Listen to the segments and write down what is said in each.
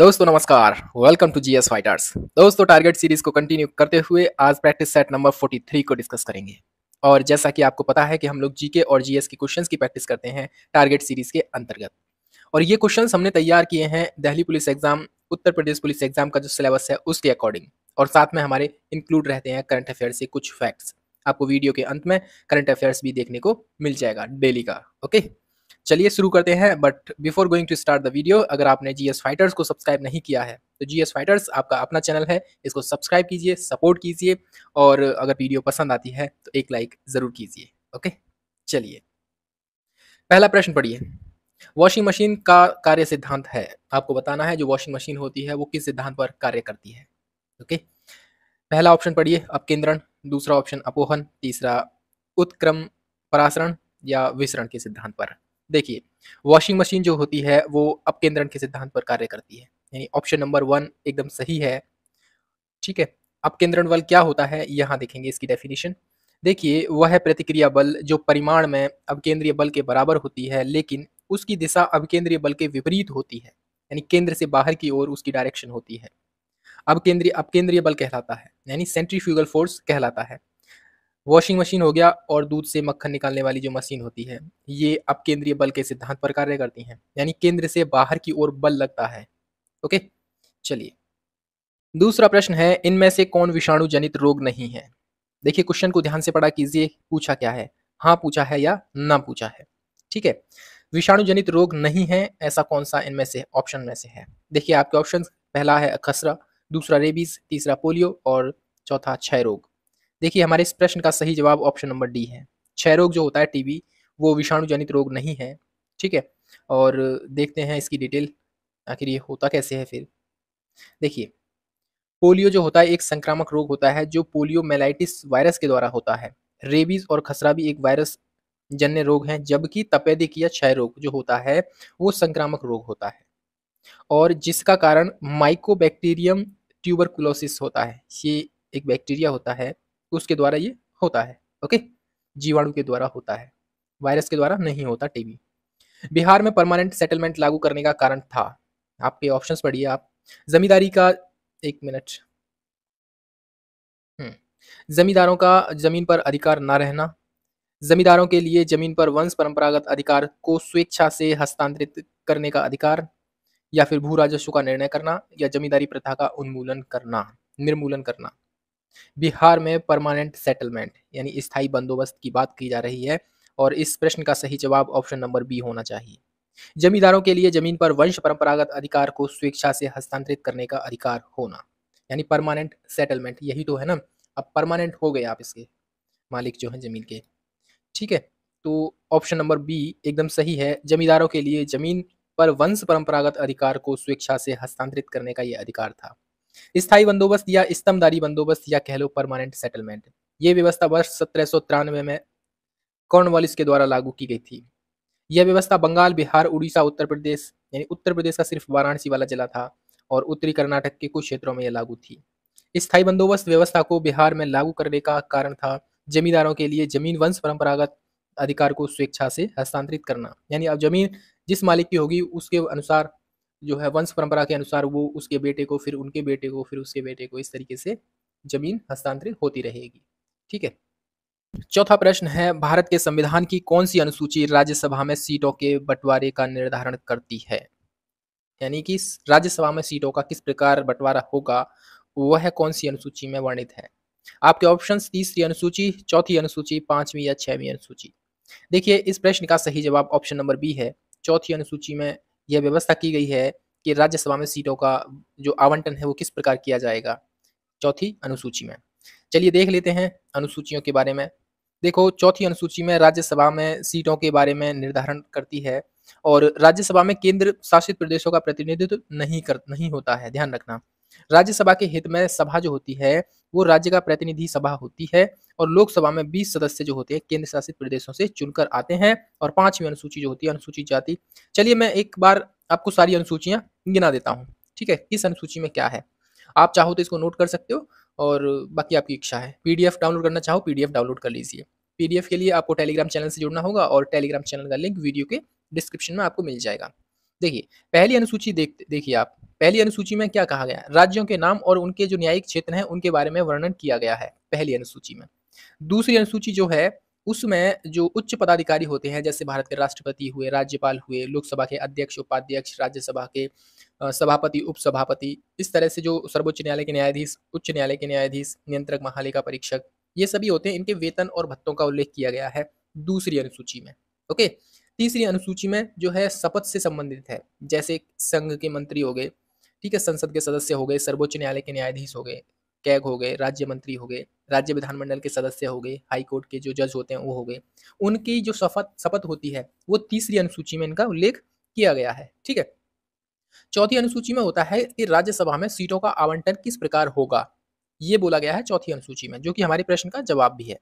दोस्तों नमस्कार welcome to GS fighters दोस्तों टारगेट सीरीज को कंटिन्यू करते हुए आज प्रैक्टिस सेट नंबर 43 को डिस्कस करेंगे और जैसा कि आपको पता है कि हम लोग जीके और जीएस के क्वेश्चंस की प्रैक्टिस करते हैं टारगेट सीरीज के अंतर्गत और ये क्वेश्चन हमने तैयार किए हैं Delhi police exam Uttar Pradesh police exam का जो सिलेबस है उसके अकॉर्डिंग और साथ में हमारे इंक्लूड रहते हैं करंट अफेयर्स से कुछ फैक्ट्स आपको वीडियो के अंत में करंट अफेयर्स भी देखने को मिल जाएगा डेली का ओके चलिए शुरू करते हैं but before going to start the video अगर आपने जी एस फाइटर्स को सब्सक्राइब नहीं किया है तो जी एस फाइटर्स आपका अपना चैनल है इसको सब्सक्राइब कीजिए सपोर्ट कीजिए और अगर वीडियो पसंद आती है तो एक लाइक ज़रूर कीजिए ओके चलिए पहला प्रश्न पढ़िए वॉशिंग मशीन का कार्य सिद्धांत है आपको बताना है जो वॉशिंग मशीन होती है वो किस सिद्धांत पर कार्य करती है ओके पहला ऑप्शन पढ़िए अपकेंद्रण दूसरा ऑप्शन अपोहन तीसरा उत्क्रम परासरण या विसरण के सिद्धांत पर देखिए वॉशिंग मशीन जो होती है वो अपकेंद्रण के सिद्धांत पर कार्य करती है यानी ऑप्शन नंबर वन एकदम सही है ठीक है अपकेंद्रण बल क्या होता है यहाँ देखेंगे इसकी डेफिनेशन देखिए वह है प्रतिक्रिया बल जो परिमाण में केंद्रीय बल के बराबर होती है लेकिन उसकी दिशा केंद्रीय बल के विपरीत होती है यानी केंद्र से बाहर की ओर उसकी डायरेक्शन होती है अब अब अपकेंद्रीय बल कहलाता है यानी सेंट्रीफ्यूगल फोर्स कहलाता है वॉशिंग मशीन हो गया और दूध से मक्खन निकालने वाली जो मशीन होती है ये अब केंद्रीय बल के सिद्धांत पर कार्य करती हैं यानी केंद्र से बाहर की ओर बल लगता है ओके चलिए दूसरा प्रश्न है इनमें से कौन विषाणु जनित रोग नहीं है देखिए क्वेश्चन को ध्यान से पढ़ा कीजिए पूछा क्या है हाँ पूछा है या ना पूछा है ठीक है विषाणु जनित रोग नहीं है ऐसा कौन सा इनमें से ऑप्शन में से है देखिए आपके ऑप्शन पहला है खसरा दूसरा रेबीज तीसरा पोलियो और चौथा क्षय रोग देखिए हमारे इस प्रश्न का सही जवाब ऑप्शन नंबर डी है क्षय रोग जो होता है टीबी वो विषाणु जनित रोग नहीं है ठीक है और देखते हैं इसकी डिटेल आखिर ये होता कैसे है फिर देखिए पोलियो जो होता है एक संक्रामक रोग होता है जो पोलियो मेलाइटिस वायरस के द्वारा होता है रेबीज और खसरा भी एक वायरस जन्य रोग हैं जबकि तपेदिक या क्षय रोग जो होता है वो संक्रामक रोग होता है और जिसका कारण माइकोबैक्टीरियम ट्यूबरकुलोसिस होता है ये एक बैक्टीरिया होता है उसके द्वारा ये होता है ओके जीवाणु के द्वारा होता है वायरस के द्वारा नहीं होता टीबी बिहार में परमानेंट सेटलमेंट लागू करने का कारण था आपके ऑप्शन पढ़िए आप जमींदारी का एक मिनट हम्म, जमींदारों का जमीन पर अधिकार ना रहना जमींदारों के लिए जमीन पर वंश परंपरागत अधिकार को स्वेच्छा से हस्तांतरित करने का अधिकार या फिर भू राजस्व का निर्णय करना या जमींदारी प्रथा का उन्मूलन करना निर्मूलन करना बिहार में परमानेंट सेटलमेंट यानी स्थायी बंदोबस्त की बात की जा रही है और इस प्रश्न का सही जवाब ऑप्शन नंबर बी होना चाहिए जमींदारों के लिए जमीन पर वंश परंपरागत अधिकार को स्वेच्छा से हस्तांतरित करने का अधिकार होना यानी परमानेंट सेटलमेंट यही तो है ना अब परमानेंट हो गए आप इसके मालिक जो हैं जमीन के ठीक है तो ऑप्शन नंबर बी एकदम सही है जमींदारों के लिए जमीन पर वंश परंपरागत अधिकार को स्वेच्छा से हस्तांतरित करने का यह अधिकार था स्थायी बंदोबस्त या स्तमदारी बंदोबस्त या कह लो परमानेंट सेटलमेंट ये व्यवस्था वर्ष सत्रह में कॉर्नवालिस के द्वारा लागू की गई थी यह व्यवस्था बंगाल बिहार उड़ीसा उत्तर प्रदेश यानी उत्तर प्रदेश का सिर्फ वाराणसी वाला जिला था और उत्तरी कर्नाटक के कुछ क्षेत्रों में यह लागू थी स्थायी बंदोबस्त व्यवस्था को बिहार में लागू करने का कारण था जमींदारों के लिए जमीन वंश परंपरागत अधिकार को स्वेच्छा से हस्तांतरित करना यानी अब जमीन जिस मालिक की होगी उसके अनुसार जो है वंश परंपरा के अनुसार वो उसके बेटे को फिर उनके बेटे को फिर उसके बेटे को इस तरीके से जमीन हस्तांतरित होती रहेगी ठीक है चौथा प्रश्न है भारत के संविधान की कौन सी अनुसूची राज्यसभा में सीटों के बंटवारे का निर्धारण करती है यानी कि राज्यसभा में सीटों का किस प्रकार बंटवारा होगा वह कौन सी अनुसूची में वर्णित है आपके ऑप्शंस तीसरी अनुसूची चौथी अनुसूची पांचवी या छठवीं अनुसूची देखिए इस प्रश्न का सही जवाब ऑप्शन नंबर बी है चौथी अनुसूची में यह व्यवस्था की गई है कि राज्यसभा में सीटों का जो आवंटन है वो किस प्रकार किया जाएगा चौथी अनुसूची में चलिए देख लेते हैं अनुसूचियों के बारे में देखो चौथी अनुसूची में राज्यसभा में सीटों के बारे में निर्धारण करती है और राज्यसभा में केंद्र शासित प्रदेशों का प्रतिनिधित्व नहीं कर नहीं होता है ध्यान रखना राज्यसभा के हित में सभा जो होती है वो राज्य का प्रतिनिधि सभा होती है और लोकसभा में 20 सदस्य जो होते हैं केंद्र शासित प्रदेशों से चुनकर आते हैं और पांचवी अनुसूची जो होती है अनुसूचित जाति चलिए मैं एक बार आपको सारी अनुसूचियां गिना देता हूँ ठीक है किस अनुसूची में क्या है आप चाहो तो इसको नोट कर सकते हो और बाकी आपकी इच्छा है पीडीएफ डाउनलोड करना चाहो पीडीएफ डाउनलोड कर लीजिए पीडीएफ के लिए आपको टेलीग्राम चैनल से जुड़ना होगा और टेलीग्राम चैनल का लिंक वीडियो के डिस्क्रिप्शन में आपको मिल जाएगा देखिए पहली अनुसूची देख देखिए आप पहली अनुसूची में क्या कहा गया राज्यों के नाम और उनके जो न्यायिक क्षेत्र हैं उनके बारे में वर्णन किया गया है पहली अनुसूची में दूसरी अनुसूची जो है उसमें जो उच्च पदाधिकारी होते हैं जैसे भारत के राष्ट्रपति हुए राज्यपाल हुए लोकसभा के अध्यक्ष उपाध्यक्ष राज्यसभा के सभापति उपसभापति इस तरह से जो सर्वोच्च न्यायालय के न्यायाधीश उच्च न्यायालय के न्यायाधीश नियंत्रक महालेखा परीक्षक ये सभी होते हैं इनके वेतन और भत्तों का उल्लेख किया गया है दूसरी अनुसूची में ओके तीसरी अनुसूची में जो है शपथ से संबंधित है जैसे संघ के मंत्री हो गए ठीक है संसद के सदस्य हो गए सर्वोच्च न्यायालय के न्यायाधीश हो गए कैग हो गए राज्य मंत्री हो गए राज्य विधानमंडल के सदस्य हो गए हाई कोर्ट के जो जज होते हैं वो हो गए उनकी जो शपथ शपथ होती है वो तीसरी अनुसूची में इनका उल्लेख किया गया है ठीक है चौथी अनुसूची में होता है कि राज्यसभा में सीटों का आवंटन किस प्रकार होगा ये बोला गया है चौथी अनुसूची में जो कि हमारे प्रश्न का जवाब भी है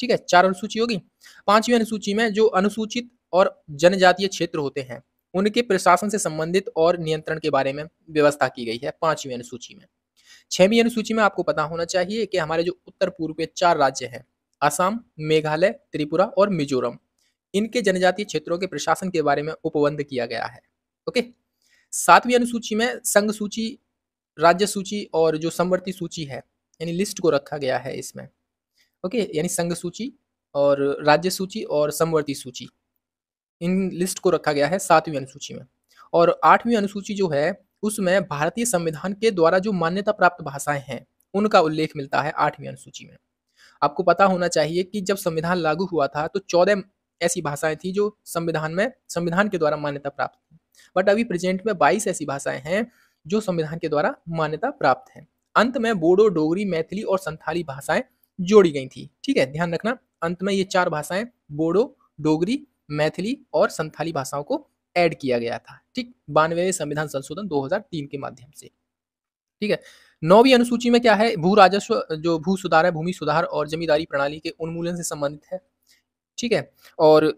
ठीक है चार अनुसूची होगी पांचवी अनुसूची में जो अनुसूचित और जनजातीय क्षेत्र होते हैं उनके प्रशासन से संबंधित और नियंत्रण के बारे में व्यवस्था की गई है पांचवी अनुसूची में छहवीं अनुसूची में आपको पता होना चाहिए कि हमारे जो उत्तर पूर्व के चार राज्य हैं असम मेघालय त्रिपुरा और मिजोरम इनके जनजातीय क्षेत्रों के प्रशासन के बारे में उपबंध किया गया है ओके सातवीं अनुसूची में संघ सूची राज्य सूची और जो समवर्ती सूची है यानी लिस्ट को रखा गया है इसमें ओके यानी संघ सूची और राज्य सूची और समवर्ती सूची इन लिस्ट को रखा गया है सातवीं अनुसूची में और आठवीं अनुसूची जो है उसमें भारतीय संविधान के द्वारा जो मान्यता प्राप्त भाषाएं हैं उनका उल्लेख मिलता है आठवीं अनुसूची में आपको पता होना चाहिए कि जब संविधान लागू हुआ था तो चौदह ऐसी भाषाएं थी जो संविधान में संविधान के द्वारा मान्यता प्राप्त थी बट अभी प्रेजेंट में बाईस ऐसी भाषाएं हैं जो संविधान के द्वारा मान्यता प्राप्त है अंत में बोडो डोगरी मैथिली और संथाली भाषाएं जोड़ी गई थी ठीक है ध्यान रखना अंत में ये चार भाषाएं बोडो डोगरी मैथिली और संथाली भाषाओं को ऐड किया गया था ठीक बानवे संविधान संशोधन 2003 के माध्यम से ठीक है नौवीं अनुसूची में क्या है भू राजस्व जो भू सुधार है भूमि सुधार और जमींदारी प्रणाली के उन्मूलन से संबंधित है ठीक है और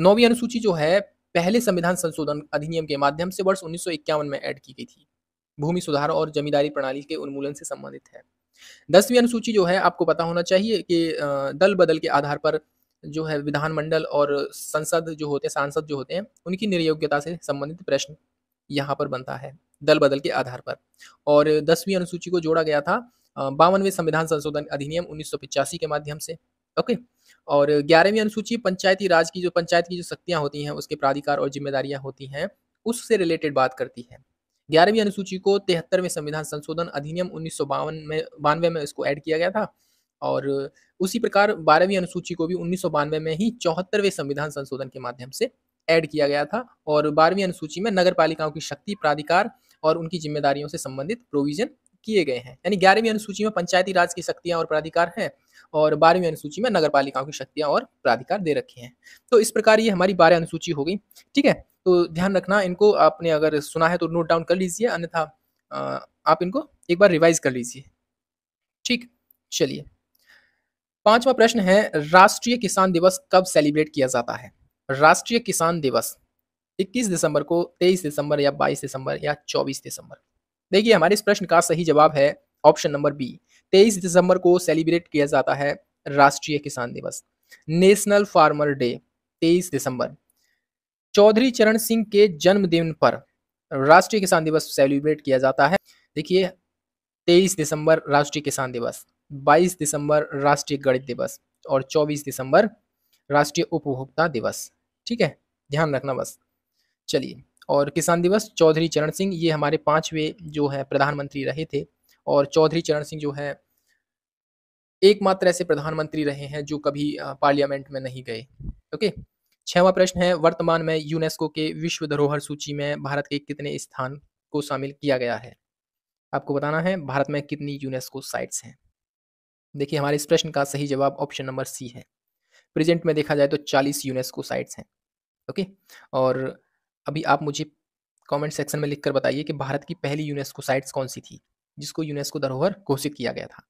नौवीं अनुसूची जो है पहले संविधान संशोधन अधिनियम के माध्यम से वर्ष उन्नीस में ऐड की गई थी भूमि सुधार और जमींदारी प्रणाली के उन्मूलन से संबंधित है दसवीं अनुसूची जो है आपको पता होना चाहिए कि दल बदल के आधार पर जो है विधानमंडल और संसद जो होते हैं सांसद जो होते हैं उनकी निर्योग्यता से संबंधित प्रश्न यहाँ पर बनता है दल बदल के आधार पर और दसवीं अनुसूची को जोड़ा गया था बावनवे संविधान संशोधन अधिनियम उन्नीस के माध्यम से ओके और ग्यारहवीं अनुसूची पंचायती राज की जो पंचायत की जो शक्तियाँ होती हैं उसके प्राधिकार और जिम्मेदारियाँ होती हैं उससे रिलेटेड बात करती है ग्यारहवीं अनुसूची को तिहत्तरवें संविधान संशोधन अधिनियम उन्नीस में बानवे में इसको ऐड किया गया था और उसी प्रकार बारहवीं अनुसूची को भी उन्नीस में ही चौहत्तरवें संविधान संशोधन के माध्यम से ऐड किया गया था और बारहवीं अनुसूची में नगर पालिकाओं की शक्ति प्राधिकार और उनकी जिम्मेदारियों से संबंधित प्रोविजन किए गए हैं यानी ग्यारहवीं अनुसूची में पंचायती राज की शक्तियां और प्राधिकार हैं और बारहवीं अनुसूची में नगर पालिकाओं की शक्तियां और प्राधिकार दे रखे हैं तो इस प्रकार ये हमारी बारह अनुसूची हो गई ठीक है तो ध्यान रखना इनको आपने अगर सुना है तो नोट डाउन कर लीजिए अन्यथा आप इनको एक बार रिवाइज कर लीजिए ठीक चलिए पांचवा प्रश्न है राष्ट्रीय किसान दिवस कब सेलिब्रेट किया जाता है राष्ट्रीय किसान दिवस 21 दिसंबर को 23 दिसंबर या 22 दिसंबर या 24 दिसंबर देखिए हमारे इस प्रश्न का सही जवाब है ऑप्शन नंबर बी 23 दिसंबर को सेलिब्रेट किया जाता है राष्ट्रीय किसान दिवस नेशनल फार्मर डे 23 दिसंबर चौधरी चरण सिंह के जन्मदिन पर राष्ट्रीय किसान दिवस सेलिब्रेट किया जाता है देखिए 23 दिसंबर राष्ट्रीय किसान दिवस 22 दिसंबर राष्ट्रीय गणित दिवस और 24 दिसंबर राष्ट्रीय उपभोक्ता दिवस ठीक है ध्यान रखना बस चलिए और किसान दिवस चौधरी चरण सिंह ये हमारे पांचवे जो है प्रधानमंत्री रहे थे और चौधरी चरण सिंह जो है एकमात्र ऐसे प्रधानमंत्री रहे हैं जो कभी पार्लियामेंट में नहीं गए ओके छवा प्रश्न है वर्तमान में यूनेस्को के विश्व धरोहर सूची में भारत के कितने स्थान को शामिल किया गया है आपको बताना है भारत में कितनी यूनेस्को साइट्स हैं देखिए हमारे इस प्रश्न का सही जवाब ऑप्शन नंबर सी है प्रेजेंट में देखा जाए तो 40 यूनेस्को साइट्स हैं ओके और अभी आप मुझे कमेंट सेक्शन में लिखकर बताइए कि भारत की पहली यूनेस्को साइट्स कौन सी थी जिसको यूनेस्को धरोहर घोषित किया गया था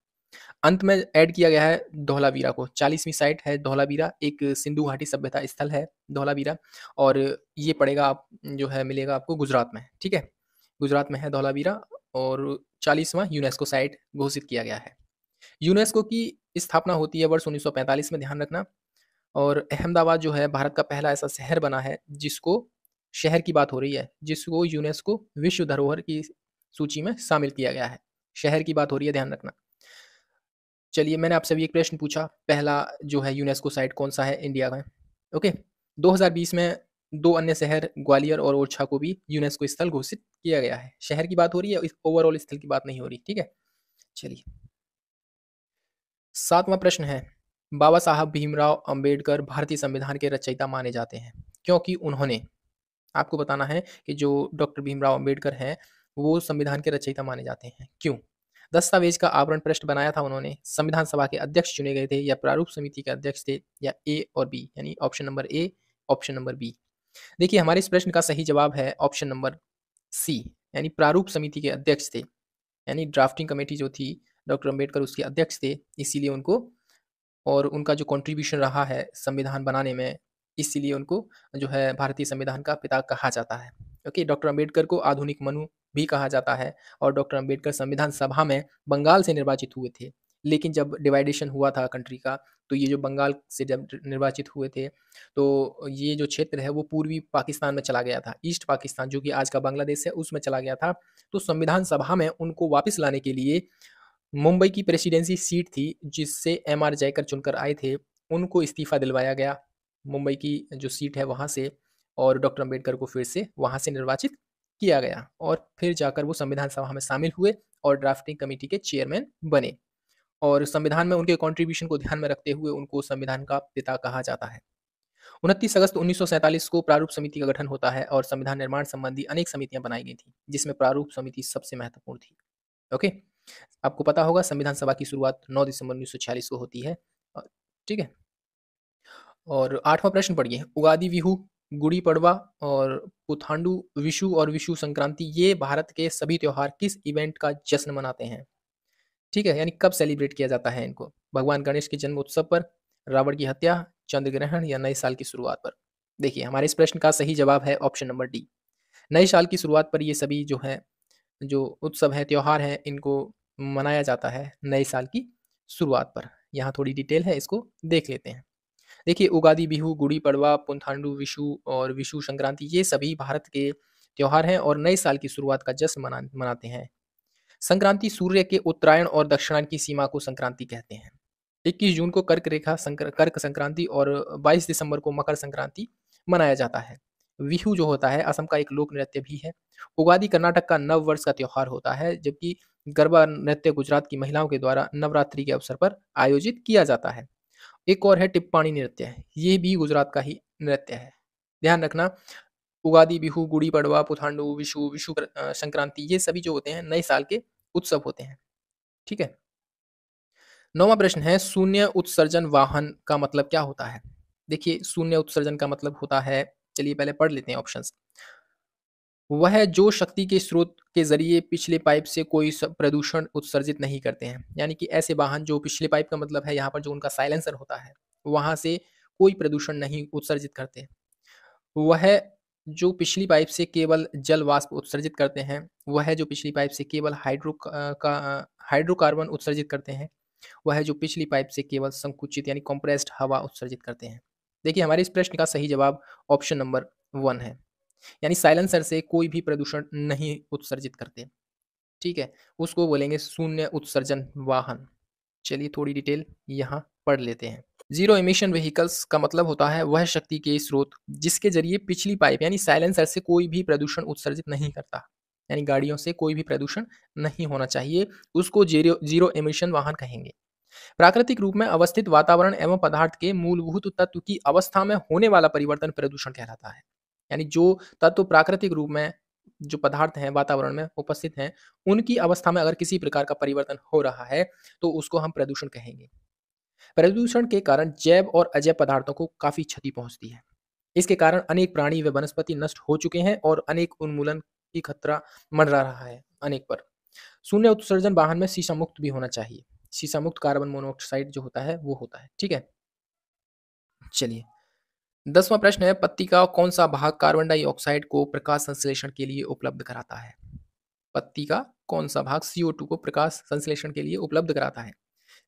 अंत में ऐड किया गया है धौलावीरा को चालीसवीं साइट है धौलावीरा एक सिंधु घाटी सभ्यता स्थल है धौलावीरा और ये पड़ेगा आप जो है मिलेगा आपको गुजरात में ठीक है गुजरात में है धौलावीरा और चालीसवां यूनेस्को साइट घोषित किया गया है यूनेस्को की स्थापना होती है वर्ष उन्नीस में ध्यान रखना और अहमदाबाद जो है भारत का पहला ऐसा शहर बना है जिसको शहर की बात हो रही है जिसको यूनेस्को विश्व धरोहर की सूची में शामिल किया गया है शहर की बात हो रही है ध्यान रखना चलिए मैंने आपसे भी एक प्रश्न पूछा पहला जो है यूनेस्को साइट कौन सा है इंडिया में ओके 2020 में दो अन्य शहर ग्वालियर और ओरछा को भी यूनेस्को स्थल घोषित किया गया है शहर की बात हो रही है ओवरऑल स्थल की बात नहीं हो रही ठीक है चलिए सातवां प्रश्न है बाबा साहब भीमराव अंबेडकर भारतीय संविधान के रचयिता माने जाते हैं क्योंकि उन्होंने आपको बताना है कि जो डॉक्टर भीमराव अंबेडकर हैं वो संविधान के रचयिता माने जाते हैं क्यों दस्तावेज का आवरण पृष्ठ बनाया था उन्होंने संविधान सभा के अध्यक्ष चुने गए थे या प्रारूप समिति के अध्यक्ष थे या ए और बी यानी option number A option number B देखिए हमारे इस प्रश्न का सही जवाब है ऑप्शन नंबर सी यानी प्रारूप समिति के अध्यक्ष थे यानी ड्राफ्टिंग कमेटी जो थी डॉक्टर अम्बेडकर उसके अध्यक्ष थे इसीलिए उनको और उनका जो कंट्रीब्यूशन रहा है संविधान बनाने में इसीलिए उनको जो है भारतीय संविधान का पिता कहा जाता है ओके डॉक्टर अम्बेडकर को आधुनिक मनु भी कहा जाता है और डॉक्टर अम्बेडकर संविधान सभा में बंगाल से निर्वाचित हुए थे लेकिन जब डिवाइडेशन हुआ था कंट्री का तो ये जो बंगाल से जब निर्वाचित हुए थे तो ये जो क्षेत्र है वो पूर्वी पाकिस्तान में चला गया था ईस्ट पाकिस्तान जो कि आज का बांग्लादेश है उसमें चला गया था तो संविधान सभा में उनको वापस लाने के लिए मुंबई की प्रेसिडेंसी सीट थी जिससे एम आर जयकर चुनकर आए थे उनको इस्तीफा दिलवाया गया मुंबई की जो सीट है वहाँ से और डॉक्टर अम्बेडकर को फिर से वहाँ से निर्वाचित किया गया और फिर जाकर वो संविधान सभा में शामिल हुए और ड्राफ्टिंग कमेटी के चेयरमैन बने और संविधान में उनके कॉन्ट्रीब्यूशन को ध्यान में रखते हुए उनको संविधान का पिता कहा जाता है उनतीस अगस्त उन्नीस को प्रारूप समिति का गठन होता है और संविधान निर्माण संबंधी अनेक समितियां बनाई गई थी जिसमें प्रारूप समिति सबसे महत्वपूर्ण थी ओके आपको पता होगा संविधान सभा की शुरुआत 9 दिसंबर उन्नीस को होती है ठीक है और आठवां प्रश्न पढ़िए उगादी विहू गुड़ी पड़वा और पुथांडू विशु और विशु संक्रांति ये भारत के सभी त्यौहार किस इवेंट का जश्न मनाते हैं ठीक है यानी कब सेलिब्रेट किया जाता है इनको भगवान गणेश के जन्म उत्सव पर रावण की हत्या चंद्र ग्रहण या नए साल की शुरुआत पर देखिए हमारे इस प्रश्न का सही जवाब है ऑप्शन नंबर डी नए साल की शुरुआत पर ये सभी जो है जो उत्सव है त्यौहार हैं इनको मनाया जाता है नए साल की शुरुआत पर यहाँ थोड़ी डिटेल है इसको देख लेते हैं देखिए उगादी बिहू गुड़ी पड़वा पुंथांडू विशु और विशु संक्रांति ये सभी भारत के त्यौहार हैं और नए साल की शुरुआत का जश्न मना मनाते हैं संक्रांति सूर्य के उत्तरायण और दक्षिणायन की सीमा को संक्रांति कहते हैं 21 जून को कर्क रेखा संक्र, कर्क संक्रांति और 22 दिसंबर को मकर संक्रांति मनाया जाता है विहू जो होता है असम का एक लोक नृत्य भी है उगादी कर्नाटक का नव वर्ष का त्यौहार होता है जबकि गरबा नृत्य गुजरात की महिलाओं के द्वारा नवरात्रि के अवसर पर आयोजित किया जाता है एक और है टिप्पाणी नृत्य ये भी गुजरात का ही नृत्य है ध्यान रखना उगादी बिहू गुड़ी पड़वा पुथांडू विशु विशु संक्रांति ये सभी जो होते हैं नए साल के उत्सव होते हैं ठीक है नौवा प्रश्न है शून्य उत्सर्जन वाहन का मतलब क्या होता है देखिए शून्य उत्सर्जन का मतलब होता है चलिए पहले पढ़ लेते हैं ऑप्शन वह जो शक्ति के स्रोत के जरिए पिछले पाइप से कोई प्रदूषण उत्सर्जित नहीं करते हैं यानी कि ऐसे वाहन जो पिछले पाइप का मतलब है यहाँ पर जो उनका साइलेंसर होता है वहां से कोई प्रदूषण नहीं उत्सर्जित करते वह जो पिछली पाइप से केवल जल वाष्प उत्सर्जित करते हैं वह जो पिछली पाइप से केवल हाइड्रो का हाइड्रोकार्बन उत्सर्जित करते हैं वह जो पिछली पाइप से केवल संकुचित यानी कंप्रेस्ड हवा उत्सर्जित करते हैं देखिए हमारे इस प्रश्न का सही जवाब ऑप्शन नंबर वन है यानी साइलेंसर से कोई भी प्रदूषण नहीं उत्सर्जित करते ठीक है उसको बोलेंगे शून्य उत्सर्जन वाहन चलिए थोड़ी डिटेल यहाँ पढ़ लेते हैं जीरो इमिशन व्हीकल्स का मतलब होता है वह शक्ति के स्रोत जिसके जरिए पिछली पाइप यानी साइलेंसर से कोई भी प्रदूषण उत्सर्जित नहीं करता यानी गाड़ियों से कोई भी प्रदूषण नहीं होना चाहिए उसको जीरो जीरो इमिशन वाहन कहेंगे प्राकृतिक रूप में अवस्थित वातावरण एवं पदार्थ के मूलभूत तत्व की अवस्था में होने वाला परिवर्तन प्रदूषण कहलाता है यानी जो तत्व प्राकृतिक रूप में जो पदार्थ हैं वातावरण में उपस्थित हैं उनकी अवस्था में अगर किसी प्रकार का परिवर्तन हो रहा है तो उसको हम प्रदूषण कहेंगे प्रदूषण के कारण जैव और अजैव पदार्थों को काफी क्षति पहुंचती है इसके कारण अनेक प्राणी व वनस्पति नष्ट हो चुके हैं और अनेक उन्मूलन की खतरा मंडरा रहा है अनेक पर शून्य उत्सर्जन वाहन में शीशा मुक्त भी होना चाहिए शीशा मुक्त कार्बन मोनोऑक्साइड जो होता है वो होता है ठीक है चलिए दसवां प्रश्न है पत्ती का कौन सा भाग कार्बन डाइऑक्साइड को प्रकाश संश्लेषण के लिए उपलब्ध कराता है पत्ती का कौन सा भाग CO2 को प्रकाश संश्लेषण के लिए उपलब्ध कराता है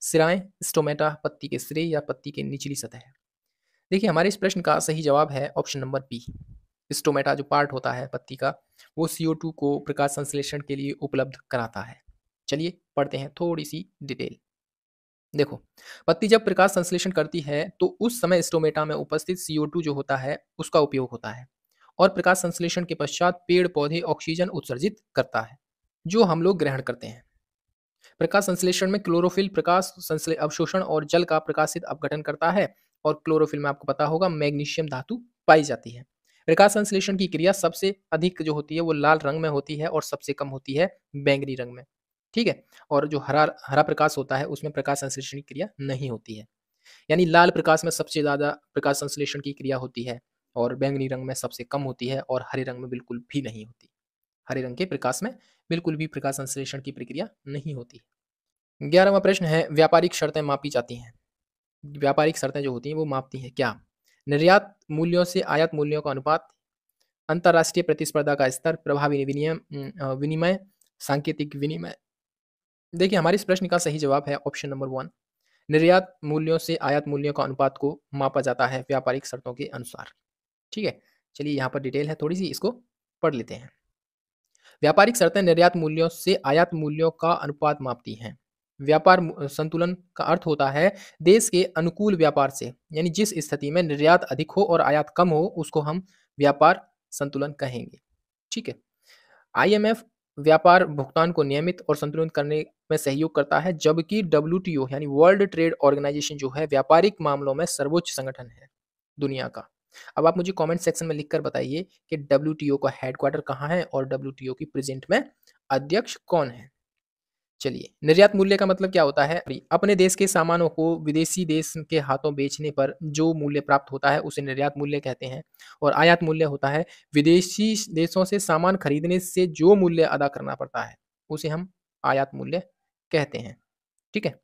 सिराएं स्टोमेटा पत्ती के सिरे या पत्ती के निचली सतह देखिए हमारे इस प्रश्न का सही जवाब है ऑप्शन नंबर बी स्टोमेटा जो पार्ट होता है पत्ती का वो टू को प्रकाश संश्लेषण के लिए उपलब्ध कराता है चलिए पढ़ते हैं थोड़ी सी डिटेल देखो पत्ती जब प्रकाश संश्लेषण करती है तो उस समय स्टोमेटा में उपस्थित CO2 जो होता है उसका उपयोग होता है और प्रकाश संश्लेषण के पश्चात पेड़ पौधे ऑक्सीजन उत्सर्जित करता है जो हम लोग ग्रहण करते हैं प्रकाश संश्लेषण में क्लोरोफिल प्रकाश संश्ले अवशोषण और जल का प्रकाशित अपघटन करता है और क्लोरोफिल में आपको पता होगा मैग्नीशियम धातु पाई जाती है प्रकाश संश्लेषण की क्रिया सबसे अधिक जो होती है वो लाल रंग में होती है और सबसे कम होती है बैंगनी रंग में ठीक है और जो हरा हरा प्रकाश होता है उसमें प्रकाश संश्लेषण की क्रिया नहीं होती है यानी लाल प्रकाश में सबसे ज़्यादा प्रकाश संश्लेषण की क्रिया होती है और बैंगनी रंग में सबसे कम होती है और हरे रंग में बिल्कुल भी नहीं होती हरे रंग के प्रकाश में बिल्कुल भी प्रकाश संश्लेषण की प्रक्रिया नहीं होती है ग्यारहवा प्रश्न है व्यापारिक शर्तें मापी जाती हैं व्यापारिक शर्तें जो होती हैं वो मापती हैं क्या निर्यात मूल्यों से आयात मूल्यों का अनुपात अंतर्राष्ट्रीय प्रतिस्पर्धा का स्तर प्रभावी विनियम विनिमय सांकेतिक विनिमय देखिए हमारे इस प्रश्न का सही जवाब है ऑप्शन नंबर वन निर्यात मूल्यों से आयात मूल्यों का अनुपात को मापा जाता है व्यापारिक शर्तों के अनुसार ठीक है चलिए यहाँ पर डिटेल है थोड़ी सी इसको पढ़ लेते हैं व्यापारिक शर्तें निर्यात मूल्यों से आयात मूल्यों का अनुपात मापती हैं व्यापार संतुलन का अर्थ होता है देश के अनुकूल व्यापार से यानी जिस स्थिति में निर्यात अधिक हो और आयात कम हो उसको हम व्यापार संतुलन कहेंगे ठीक है आईएमएफ व्यापार भुगतान को नियमित और संतुलित करने में सहयोग करता है जबकि डब्ल्यू यानी वर्ल्ड ट्रेड ऑर्गेनाइजेशन जो है व्यापारिक मामलों में सर्वोच्च संगठन है दुनिया का अब आप मुझे कमेंट सेक्शन में लिखकर बताइए कि डब्ल्यू का हेडक्वार्टर कहाँ है और डब्ल्यू की प्रेजेंट में अध्यक्ष कौन है चलिए निर्यात मूल्य का मतलब क्या होता है अपने देश के सामानों को विदेशी देश के हाथों बेचने पर जो मूल्य प्राप्त होता है उसे निर्यात मूल्य कहते हैं और आयात मूल्य होता है विदेशी देशों से सामान खरीदने से जो मूल्य अदा करना पड़ता है उसे हम आयात मूल्य कहते हैं ठीक है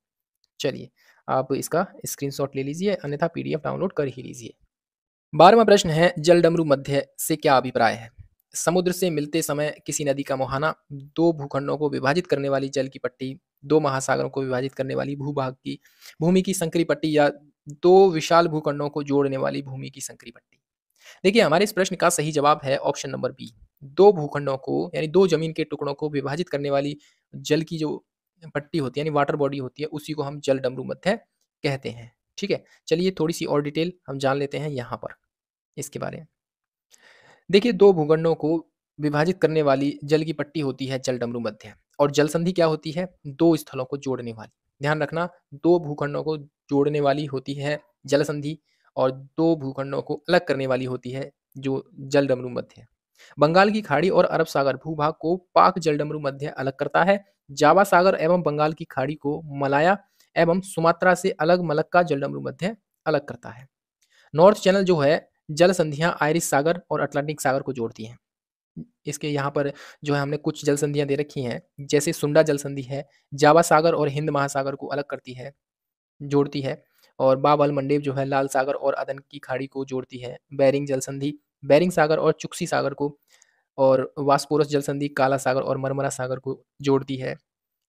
चलिए आप इसका स्क्रीनशॉट ले लीजिए अन्यथा पीडीएफ डाउनलोड कर ही लीजिए बारहवा प्रश्न है जल डमरू मध्य से क्या अभिप्राय है समुद्र से मिलते समय किसी नदी का मुहाना दो भूखंडों को विभाजित करने वाली जल की पट्टी दो महासागरों को विभाजित करने वाली भूभाग की भूमि की संकरी पट्टी या दो विशाल भूखंडों को जोड़ने वाली भूमि की संकरी पट्टी देखिए हमारे इस प्रश्न का सही जवाब है ऑप्शन नंबर बी दो भूखंडों को यानी दो जमीन के टुकड़ों को विभाजित करने वाली जल की जो पट्टी होती है यानी वाटर बॉडी होती है उसी को हम जल डमरू मध्य कहते हैं ठीक है चलिए थोड़ी सी और डिटेल हम जान लेते हैं यहाँ पर इसके बारे में देखिए दो भूखंडों को विभाजित करने वाली जल की पट्टी होती है जल डमरू मध्य और जल संधि क्या होती है दो स्थलों को जोड़ने वाली ध्यान रखना दो भूखंडों को जोड़ने वाली होती है जल संधि और दो भूखंडों को अलग करने वाली होती है जो जल डमरू मध्य बंगाल की खाड़ी और अरब सागर भूभाग को पाक जलडमरू मध्य अलग करता है जावा सागर एवं बंगाल की खाड़ी को मलाया एवं सुमात्रा से अलग मलक्का जलडमरू मध्य अलग करता है नॉर्थ चैनल जो है जल संधियां आयरिश सागर और अटलांटिक सागर को जोड़ती हैं इसके यहाँ पर जो है हमने कुछ जल संधियां दे रखी हैं जैसे सुंडा जल संधि है जावा सागर और हिंद महासागर को अलग करती है जोड़ती है और बाबल मंडेव जो है लाल सागर और अदन की खाड़ी को जोड़ती है बैरिंग जल संधि बैरिंग सागर और चुक्सी सागर को और वास्पोरस जल संधि काला सागर और मरमरा सागर को जोड़ती है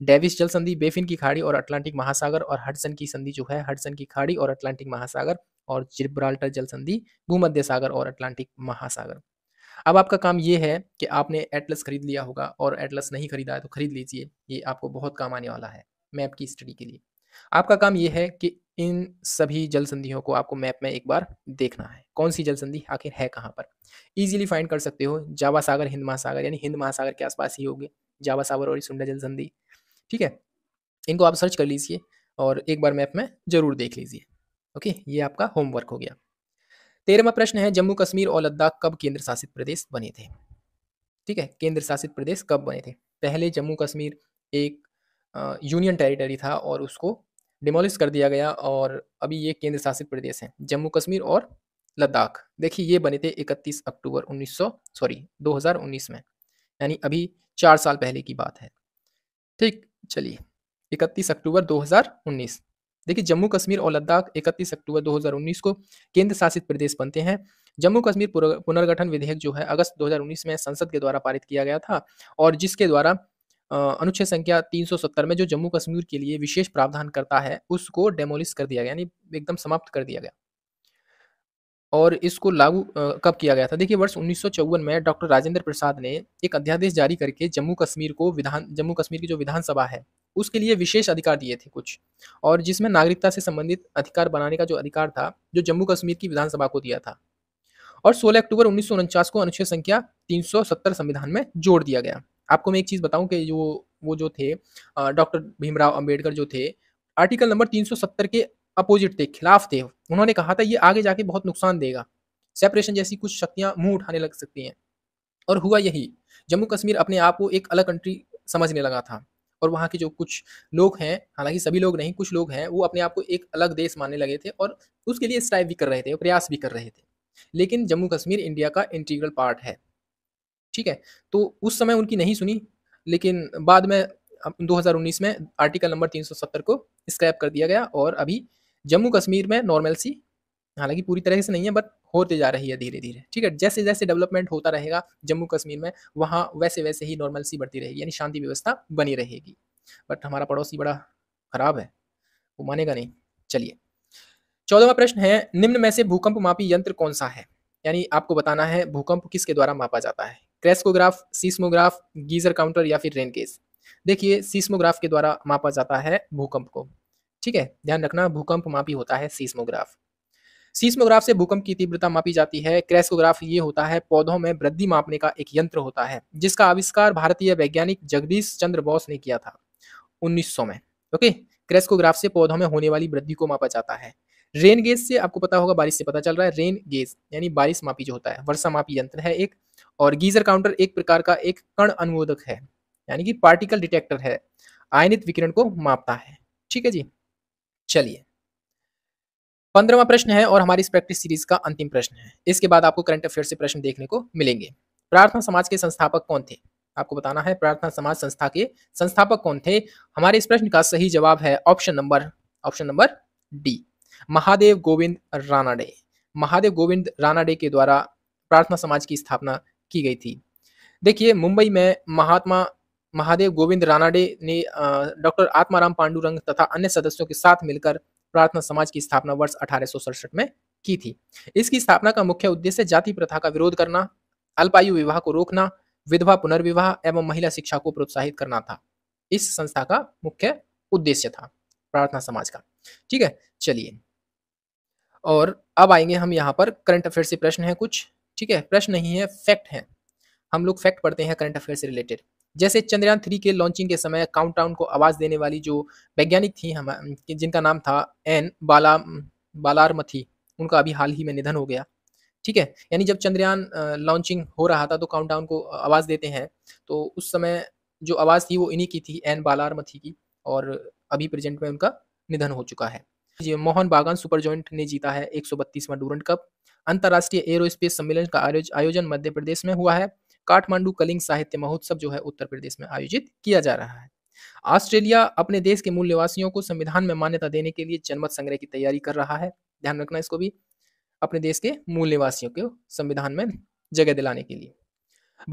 डेविस जल संधि बेफिन की खाड़ी और अटलांटिक महासागर और हडसन की संधि जो है हडसन की खाड़ी और अटलांटिक महासागर और जिब्राल्टर जल संधि भूमध्य सागर और अटलांटिक महासागर अब आपका काम ये है कि आपने एटलस खरीद लिया होगा और एटलस नहीं खरीदा है तो खरीद लीजिए ये आपको बहुत काम आने वाला है मैप की स्टडी के लिए आपका काम यह है कि इन सभी जल संधियों को आपको मैप में एक बार देखना है कौन सी जल संधि आखिर है कहाँ पर इजीली फाइंड कर सकते हो जावा सागर हिंद महासागर यानी हिंद महासागर के आसपास ही होगी जावा सागर और सुंडा जल संधि ठीक है इनको आप सर्च कर लीजिए और एक बार मैप में जरूर देख लीजिए ओके ये आपका होमवर्क हो गया तेरहवा प्रश्न है जम्मू कश्मीर और लद्दाख कब केंद्र शासित प्रदेश बने थे ठीक है केंद्र शासित प्रदेश कब बने थे पहले जम्मू कश्मीर एक यूनियन टेरिटरी था और उसको डिमोलिश कर दिया गया और अभी ये केंद्र शासित प्रदेश हैं जम्मू कश्मीर और लद्दाख देखिए ये बने थे 31 अक्टूबर 1900 सॉरी 2019 में यानी अभी चार साल पहले की बात है ठीक चलिए 31 अक्टूबर 2019 देखिए जम्मू कश्मीर और लद्दाख 31 अक्टूबर 2019 को केंद्र शासित प्रदेश बनते हैं जम्मू कश्मीर पुनर्गठन विधेयक जो है अगस्त 2019 में संसद के द्वारा पारित किया गया था और जिसके द्वारा अनुच्छेद संख्या 370 में जो जम्मू कश्मीर के लिए विशेष प्रावधान करता है उसको डेमोलिश कर दिया गया यानी एकदम समाप्त कर दिया गया और इसको लागू कब किया गया था देखिए वर्ष उन्नीस में डॉक्टर राजेंद्र प्रसाद ने एक अध्यादेश जारी करके जम्मू कश्मीर को विधान जम्मू कश्मीर की जो विधानसभा है उसके लिए विशेष अधिकार दिए थे कुछ और जिसमें नागरिकता से संबंधित अधिकार बनाने का जो अधिकार था जो जम्मू कश्मीर की विधानसभा को दिया था और 16 अक्टूबर उन्नीस को अनुच्छेद संख्या 370 संविधान में जोड़ दिया गया आपको मैं एक चीज़ बताऊं कि जो वो जो थे डॉक्टर भीमराव अंबेडकर जो थे आर्टिकल नंबर 370 के अपोजिट थे खिलाफ थे उन्होंने कहा था ये आगे जाके बहुत नुकसान देगा सेपरेशन जैसी कुछ शक्तियाँ मुंह उठाने लग सकती हैं और हुआ यही जम्मू कश्मीर अपने आप को एक अलग कंट्री समझने लगा था और वहाँ के जो कुछ लोग हैं हालांकि सभी लोग नहीं कुछ लोग हैं वो अपने आप को एक अलग देश मानने लगे थे और उसके लिए स्ट्राइव भी कर रहे थे प्रयास भी कर रहे थे लेकिन जम्मू कश्मीर इंडिया का इंटीग्रल पार्ट है ठीक है तो उस समय उनकी नहीं सुनी लेकिन बाद में 2019 में आर्टिकल नंबर 370 को स्क्रैप कर दिया गया और अभी जम्मू कश्मीर में नॉर्मल सी हालांकि पूरी तरह से नहीं है बट होते जा रही है धीरे धीरे ठीक है जैसे जैसे डेवलपमेंट होता रहेगा जम्मू कश्मीर में वहाँ वैसे वैसे ही नॉर्मल सी बढ़ती रहेगी यानी शांति व्यवस्था बनी रहेगी बट हमारा पड़ोसी बड़ा खराब है वो मानेगा नहीं चलिए चौदहवा प्रश्न है निम्न में से भूकंप मापी यंत्र कौन सा है यानी आपको बताना है भूकंप किसके द्वारा मापा जाता है क्रेस्कोग्राफ सीस्मोग्राफ गीजर काउंटर या फिर रेन गेज देखिए सीस्मोग्राफ के द्वारा मापा जाता है भूकंप को ठीक है ध्यान रखना भूकंप मापी होता है सीस्मोग्राफ सीस्मोग्राफ से भूकंप की तीव्रता मापी जाती है क्रेस्कोग्राफ ये होता है पौधों में वृद्धि मापने का एक यंत्र होता है जिसका आविष्कार भारतीय वैज्ञानिक जगदीश चंद्र बोस ने किया था 1900 में ओके क्रेस्कोग्राफ से पौधों में होने वाली वृद्धि को मापा जाता है रेन गेज से आपको पता होगा बारिश से पता चल रहा है रेन गेज यानी बारिश मापी जो होता है वर्षा मापी यंत्र है एक और गीजर काउंटर एक प्रकार का एक कण अनुमोदक है यानी कि पार्टिकल डिटेक्टर है आयनित विकिरण को मापता है ठीक है जी चलिए पंद्रहवा प्रश्न है और हमारी प्रैक्टिस सीरीज का अंतिम प्रश्न है इसके बाद आपको करंट अफेयर से प्रश्न देखने को मिलेंगे प्रार्थना समाज के संस्थापक कौन थे आपको बताना है प्रार्थना समाज संस्था के संस्थापक कौन थे हमारे इस प्रश्न का सही जवाब है option number option number D Mahadev Govind Ranade Mahadev Govind Ranade के द्वारा प्रार्थना समाज की स्थापना की गई थी देखिए मुंबई में महात्मा महादेव गोविंद रानाडे ने डॉक्टर आत्माराम पांडुरंग तथा अन्य सदस्यों के साथ मिलकर प्रार्थना समाज की स्थापना वर्ष अठारह में की थी इसकी स्थापना का मुख्य उद्देश्य जाति प्रथा का विरोध करना अल्पायु विवाह को रोकना विधवा पुनर्विवाह एवं महिला शिक्षा को प्रोत्साहित करना था इस संस्था का मुख्य उद्देश्य था प्रार्थना समाज का ठीक है चलिए और अब आएंगे हम यहाँ पर करंट अफेयर से प्रश्न है कुछ ठीक है प्रश्न नहीं है फैक्ट है हम लोग फैक्ट पढ़ते हैं करंट अफेयर से रिलेटेड जैसे चंद्रयान थ्री के लॉन्चिंग के समय काउंटडाउन को आवाज़ देने वाली जो वैज्ञानिक थी हम जिनका नाम था एन बाला बालारमथी उनका अभी हाल ही में निधन हो गया ठीक है यानी जब चंद्रयान लॉन्चिंग हो रहा था तो काउंटडाउन को आवाज़ देते हैं तो उस समय जो आवाज़ थी वो इन्हीं की थी एन बालारमथी की और अभी प्रेजेंट में उनका निधन हो चुका है मोहन बागान सुपर जॉइंट ने जीता है एक सौ बत्तीसवां डूरंट कप अंतर्राष्ट्रीय एरोस्पेस सम्मेलन का आयोजन मध्य प्रदेश में हुआ है काठमांडू कलिंग साहित्य महोत्सव जो है उत्तर प्रदेश में आयोजित किया जा रहा है ऑस्ट्रेलिया अपने देश के मूल निवासियों को संविधान में मान्यता देने के लिए जनमत संग्रह की तैयारी कर रहा है ध्यान रखना इसको भी अपने देश के मूल निवासियों को संविधान में जगह दिलाने के लिए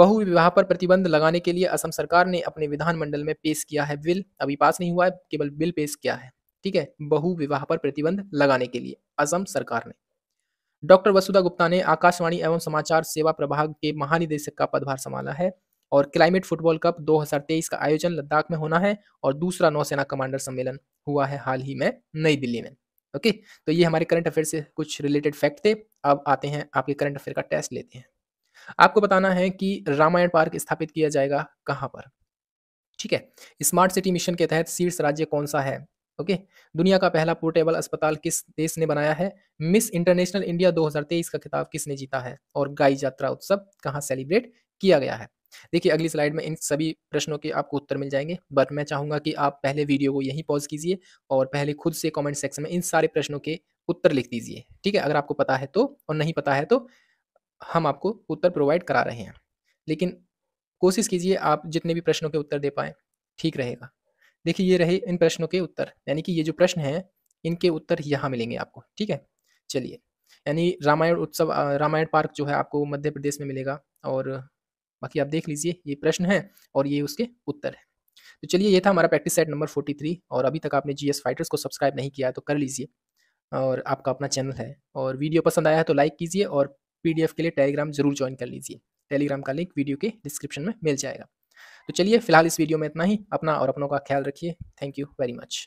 बहुविवाह पर प्रतिबंध लगाने के लिए असम सरकार ने अपने विधानमंडल में पेश किया है बिल अभी पास नहीं हुआ है केवल बिल पेश किया है ठीक है बहुविवाह पर प्रतिबंध लगाने के लिए असम सरकार ने डॉक्टर वसुधा गुप्ता ने आकाशवाणी एवं समाचार सेवा प्रभाग के महानिदेशक का पदभार संभाला है और क्लाइमेट फुटबॉल कप 2023 का आयोजन लद्दाख में होना है और दूसरा नौसेना कमांडर सम्मेलन हुआ है हाल ही में नई दिल्ली में ओके तो ये हमारे करंट अफेयर से कुछ रिलेटेड फैक्ट थे अब आते हैं आपके करंट अफेयर का टेस्ट लेते हैं आपको बताना है कि रामायण पार्क स्थापित किया जाएगा कहाँ पर ठीक है स्मार्ट सिटी मिशन के तहत शीर्ष राज्य कौन सा है ओके दुनिया का पहला पोर्टेबल अस्पताल किस देश ने बनाया है मिस इंटरनेशनल इंडिया 2023 का खिताब किसने जीता है और गाय यात्रा उत्सव कहाँ सेलिब्रेट किया गया है देखिए अगली स्लाइड में इन सभी प्रश्नों के आपको उत्तर मिल जाएंगे बट मैं चाहूंगा कि आप पहले वीडियो को यहीं पॉज कीजिए और पहले खुद से कमेंट सेक्शन में इन सारे प्रश्नों के उत्तर लिख दीजिए ठीक है अगर आपको पता है तो और नहीं पता है तो हम आपको उत्तर प्रोवाइड करा रहे हैं लेकिन कोशिश कीजिए आप जितने भी प्रश्नों के उत्तर दे पाएँ ठीक रहेगा देखिए ये रहे इन प्रश्नों के उत्तर यानी कि ये जो प्रश्न हैं इनके उत्तर यहाँ मिलेंगे आपको ठीक है चलिए यानी रामायण उत्सव रामायण पार्क जो है आपको मध्य प्रदेश में मिलेगा और बाकी आप देख लीजिए ये प्रश्न है और ये उसके उत्तर है तो चलिए ये था हमारा प्रैक्टिस सेट नंबर 43 और अभी तक आपने जीएस फाइटर्स को सब्सक्राइब नहीं किया तो कर लीजिए और आपका अपना चैनल है और वीडियो पसंद आया है तो लाइक कीजिए और पीडीएफ के लिए टेलीग्राम जरूर ज्वाइन कर लीजिए टेलीग्राम का लिंक वीडियो के डिस्क्रिप्शन में मिल जाएगा तो चलिए फिलहाल इस वीडियो में इतना ही अपना और अपनों का ख्याल रखिए थैंक यू वेरी मच